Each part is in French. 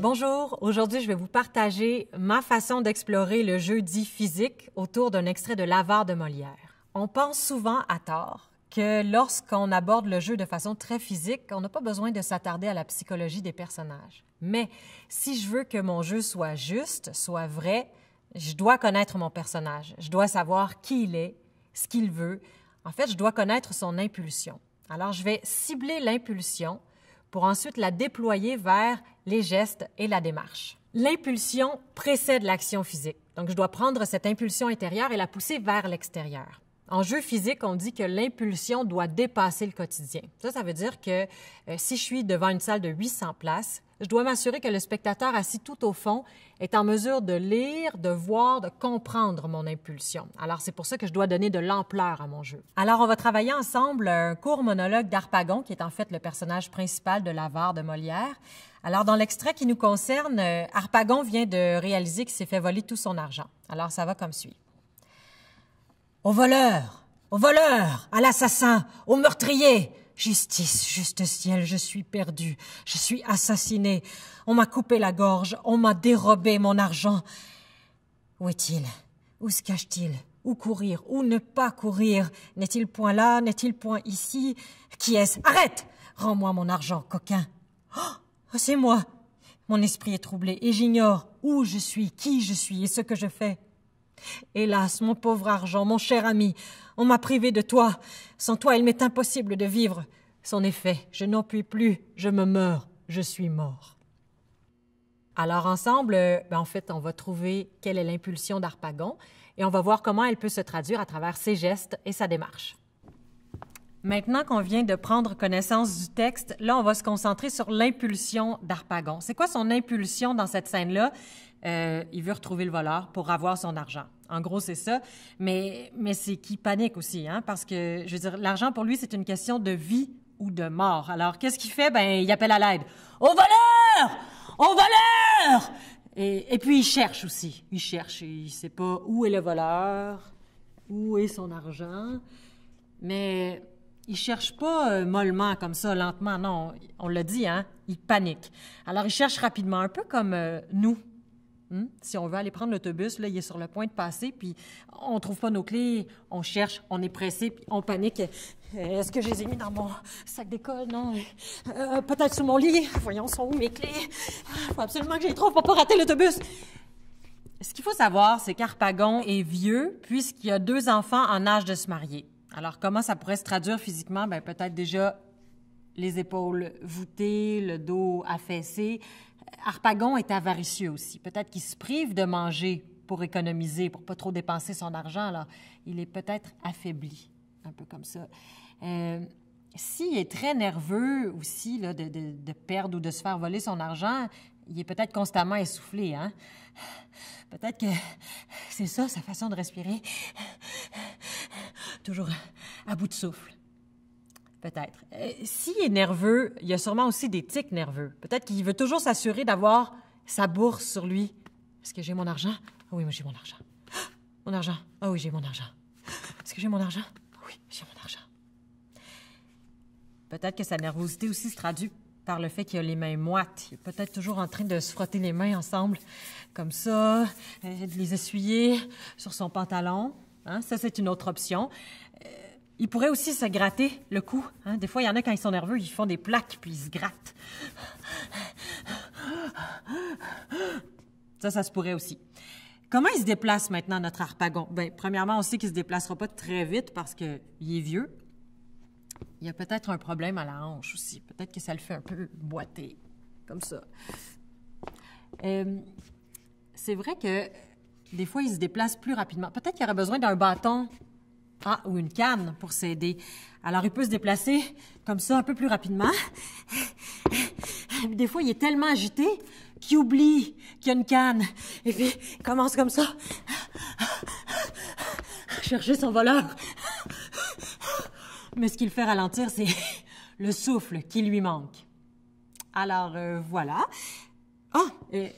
Bonjour, aujourd'hui je vais vous partager ma façon d'explorer le jeu dit physique autour d'un extrait de l'avare de Molière. On pense souvent à tort que lorsqu'on aborde le jeu de façon très physique, on n'a pas besoin de s'attarder à la psychologie des personnages. Mais si je veux que mon jeu soit juste, soit vrai, je dois connaître mon personnage, je dois savoir qui il est, ce qu'il veut. En fait, je dois connaître son impulsion. Alors, je vais cibler l'impulsion pour ensuite la déployer vers les gestes et la démarche. L'impulsion précède l'action physique. Donc, je dois prendre cette impulsion intérieure et la pousser vers l'extérieur. En jeu physique, on dit que l'impulsion doit dépasser le quotidien. Ça, ça veut dire que euh, si je suis devant une salle de 800 places, je dois m'assurer que le spectateur assis tout au fond est en mesure de lire, de voir, de comprendre mon impulsion. Alors c'est pour ça que je dois donner de l'ampleur à mon jeu. Alors on va travailler ensemble un court monologue d'Arpagon, qui est en fait le personnage principal de l'avare de Molière. Alors dans l'extrait qui nous concerne, euh, Arpagon vient de réaliser qu'il s'est fait voler tout son argent. Alors ça va comme suit. Au voleur Au voleur À l'assassin Au meurtrier Justice, juste ciel, je suis perdu, je suis assassiné. On m'a coupé la gorge, on m'a dérobé mon argent. Où est-il Où se cache-t-il Où courir Où ne pas courir N'est-il point là N'est-il point ici Qui est-ce Arrête Rends-moi mon argent, coquin. Oh, c'est moi. Mon esprit est troublé et j'ignore où je suis, qui je suis et ce que je fais. Hélas, mon pauvre argent, mon cher ami, on m'a privé de toi. Sans toi, il m'est impossible de vivre. Son effet, je n'en puis plus, je me meurs, je suis mort. Alors ensemble, ben, en fait, on va trouver quelle est l'impulsion d'Arpagon et on va voir comment elle peut se traduire à travers ses gestes et sa démarche. Maintenant qu'on vient de prendre connaissance du texte, là, on va se concentrer sur l'impulsion d'Arpagon. C'est quoi son impulsion dans cette scène-là? Euh, il veut retrouver le voleur pour avoir son argent. En gros, c'est ça. Mais, mais c'est qui panique aussi, hein? Parce que, je veux dire, l'argent pour lui, c'est une question de vie ou de mort. Alors, qu'est-ce qu'il fait? Ben, il appelle à l'aide. Au voleur! Au voleur! Et, puis, il cherche aussi. Il cherche. Il sait pas où est le voleur, où est son argent. Mais il cherche pas euh, mollement comme ça, lentement, non, on l'a dit, hein, Il panique. Alors il cherche rapidement, un peu comme euh, nous. Hmm? Si on veut aller prendre l'autobus, là, il est sur le point de passer, puis on trouve pas nos clés, on cherche, on est pressé, puis on panique. Euh, est-ce que je les ai mis dans mon sac d'école? Non. peut-être sous mon lit. Voyons, sont où mes clés? Ah, faut absolument que je les trouve pour pas rater l'autobus. Ce qu'il faut savoir, c'est qu'Arpagon est vieux puisqu'il a deux enfants en âge de se marier. Alors, comment ça pourrait se traduire physiquement? Bien, peut-être déjà les épaules voûtées, le dos affaissé. Harpagon est avaricieux aussi. Peut-être qu'il se prive de manger pour économiser, pour pas trop dépenser son argent. Alors, il est peut-être affaibli, un peu comme ça. Euh, s'il est très nerveux aussi là, de, de, perdre ou de se faire voler son argent, il est peut-être constamment essoufflé. Hein? Peut-être que c'est ça, sa façon de respirer toujours à bout de souffle. Peut-être. Euh, s'il est nerveux, il y a sûrement aussi des tics nerveux. Peut-être qu'il veut toujours s'assurer d'avoir sa bourse sur lui. Est-ce que j'ai mon argent? Ah oui, moi j'ai mon argent. Mon argent. Ah oui, j'ai mon argent. Est-ce que j'ai mon argent? Ah oui, j'ai mon argent. Peut-être que sa nervosité aussi se traduit par le fait qu'il a les mains moites. Il est peut-être toujours en train de se frotter les mains ensemble, comme ça, euh, de les essuyer sur son pantalon. Hein, ça, c'est une autre option. Euh, il pourrait aussi se gratter le cou. Hein. Des fois, il y en a quand ils sont nerveux, ils font des plaques puis ils se grattent. Ça, ça se pourrait aussi. Comment il se déplace maintenant, notre harpagon? Bien, premièrement, on sait qu'il ne se déplacera pas très vite parce qu'il est vieux. Il y a peut-être un problème à la hanche aussi. Peut-être que ça le fait un peu boiter, comme ça. Euh, c'est vrai que des fois, il se déplace plus rapidement. Peut-être qu'il aurait besoin d'un bâton ah, ou une canne pour s'aider. Alors, il peut se déplacer comme ça un peu plus rapidement. Des fois, il est tellement agité qu'il oublie qu'il y a une canne. Et puis, commence comme ça. Chercher son voleur. Mais ce qui le fait ralentir, c'est le souffle qui lui manque. Alors, euh, voilà. Ah, et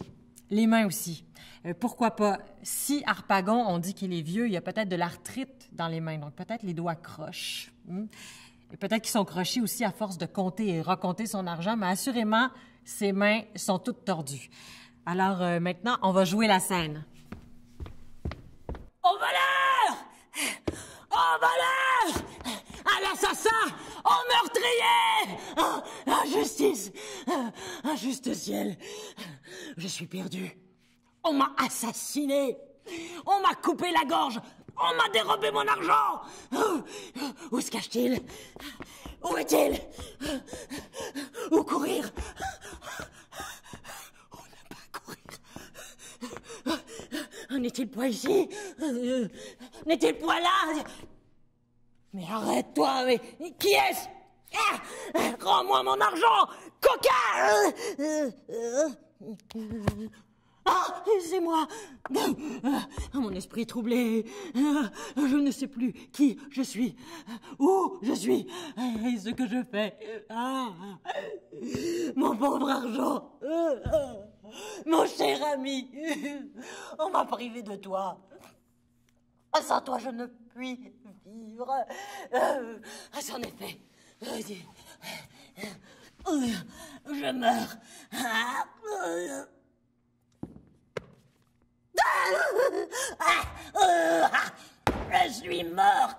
les mains aussi. Euh, pourquoi pas? Si Harpagon, on dit qu'il est vieux, il y a peut-être de l'arthrite dans les mains, donc peut-être les doigts crochent. Hmm. Et peut-être qu'ils sont crochés aussi à force de compter et recompter son argent, mais assurément, ses mains sont toutes tordues. Alors euh, maintenant, on va jouer la scène. Au voleur! Au voleur! À l'assassin! Au meurtrier! justice, oh, injustice! Oh, juste ciel! Je suis perdu. On m'a assassiné. On m'a coupé la gorge. On m'a dérobé mon argent. Où se cache-t-il Où est-il Où courir On n'a pas courir. N'est-il pas ici N'est-il pas là Mais arrête-toi, qui est-ce ah, Rends-moi mon argent, coca ah, c'est moi ah, Mon esprit troublé. Ah, je ne sais plus qui je suis, où je suis et ce que je fais. Ah, mon pauvre argent Mon cher ami On m'a privé de toi. Sans toi, je ne puis vivre. en effet, je meurs. Je suis mort.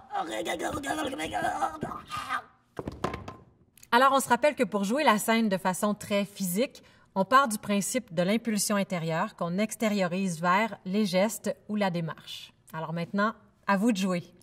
Alors, on se rappelle que pour jouer la scène de façon très physique, on part du principe de l'impulsion intérieure qu'on extériorise vers les gestes ou la démarche. Alors maintenant, à vous de jouer.